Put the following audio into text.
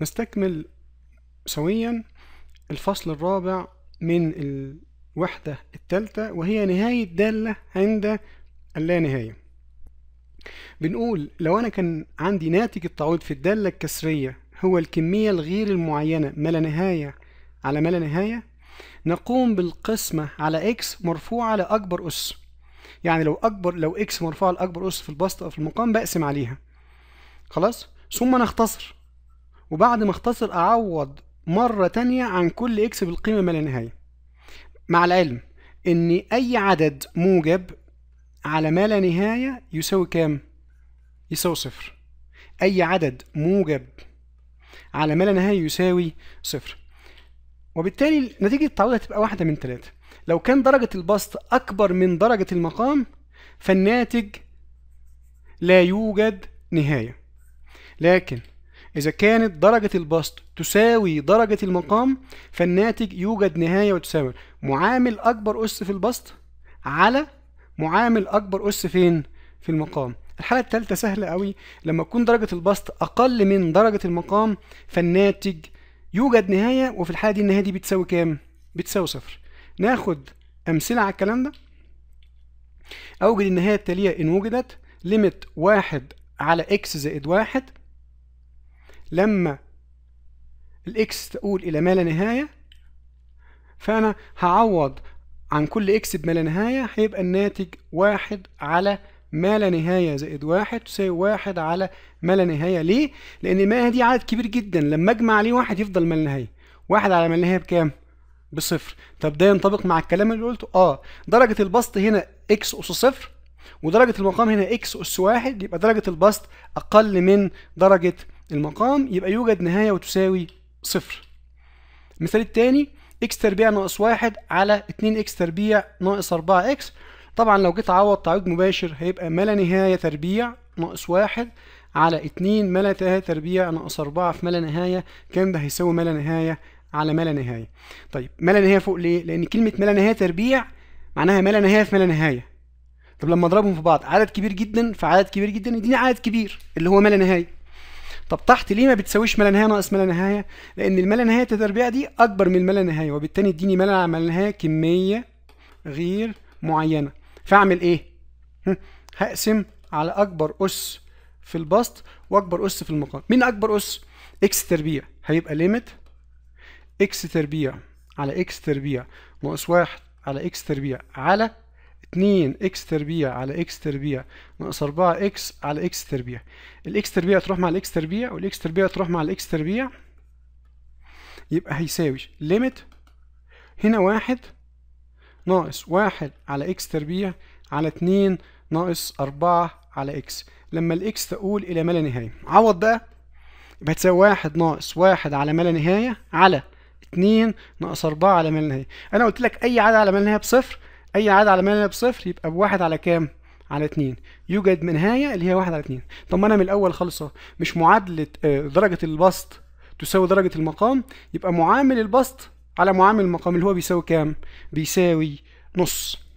نستكمل سويا الفصل الرابع من الوحدة التالتة وهي نهاية دالة عند اللانهاية بنقول لو أنا كان عندي ناتج التعويض في الدالة الكسرية هو الكمية الغير المعينة ما لا نهاية على ما لا نهاية نقوم بالقسمة على إكس مرفوعة لأكبر أس يعني لو أكبر لو إكس مرفوعة لأكبر أس في البسط أو في المقام بقسم عليها خلاص ثم نختصر وبعد ما اختصر اعوض مرة تانية عن كل اكس بالقيمة ما لا نهاية مع العلم ان اي عدد موجب على ما لا نهاية يساوي كام؟ يساوي صفر اي عدد موجب على ما لا نهاية يساوي صفر وبالتالي نتيجة التعويض هتبقى واحدة من ثلاثة لو كان درجة البسط أكبر من درجة المقام فالناتج لا يوجد نهاية لكن إذا كانت درجة البسط تساوي درجة المقام فالناتج يوجد نهاية وتساوي معامل أكبر أس في البسط على معامل أكبر أس فين؟ في المقام الحالة الثالثة سهلة قوي لما تكون درجة البسط أقل من درجة المقام فالناتج يوجد نهاية وفي الحالة دي النهاية دي بتساوي كام؟ بتساوي صفر ناخد أمثلة على الكلام ده أوجد النهاية التالية إن وجدت ليميت واحد على إكس زائد واحد لما الاكس تقول الى ما لا نهايه فانا هعوض عن كل اكس بما لا نهايه هيبقى الناتج واحد على ما لا نهايه زائد واحد تساوي واحد على ما لا نهايه ليه؟ لان ما دي عدد كبير جدا لما اجمع عليه واحد يفضل ما لا نهايه واحد على ما لا نهايه بكام؟ بصفر طب ده ينطبق مع الكلام اللي قلته اه درجه البسط هنا اكس اس صفر ودرجه المقام هنا اكس اس واحد يبقى درجه البسط اقل من درجه المقام يبقى يوجد نهاية وتساوي صفر المثال الثاني اكس تربيع ناقص واحد على 2 اكس تربيع ناقص 4 اكس طبعا لو جيت عوض تعويض مباشر هيبقى ما لا نهاية تربيع ناقص واحد على 2 ما لا نهاية تربيع ناقص اربعة في ما لا نهاية كام ده هيساوي ما لا نهاية على ما لا نهاية طيب ما لا نهاية فوق ليه؟ لأن كلمة ما لا نهاية تربيع معناها ما لا نهاية في ما لا نهاية طب لما اضربهم في بعض عدد كبير جدا في عدد كبير جدا يديني عدد كبير اللي هو ما لا نهاية طب تحت ليه ما بتساويش ما لا نهايه ناقص ما لا نهايه لان الما لا نهايه التربيع دي اكبر من ما لا نهايه وبالتالي اديني ما لا نهايه كميه غير معينه فاعمل ايه هقسم على اكبر اس في البسط واكبر اس في المقام مين اكبر اس اكس تربيع هيبقى ليميت اكس تربيع على اكس تربيع ناقص واحد على اكس تربيع على 2 اكس تربيع على اكس تربيع ناقص 4 اكس على اكس تربيع الاكس تربيع تروح مع الاكس تربيع والاكس تربيع تروح مع الاكس تربيع يبقى هيساوي ليميت هنا واحد ناقص واحد على اكس تربيع على 2 ناقص 4 على اكس لما الاكس تقول الى ما لا نهايه عوض بقى يبقى هتساوي واحد ناقص واحد على ما لا نهايه على 2 ناقص 4 على ما لا نهايه انا قلت لك اي عدد على ما لا نهايه بصفر اي عدد على 8 بصفر يبقى بواحد على كام على 2 يوجد نهايه اللي هي 1 على 2 طب ما انا من الاول خالص مش معادله آه، درجه البسط تساوي درجه المقام يبقى معامل البسط على معامل المقام اللي هو بيساوي كام بيساوي نص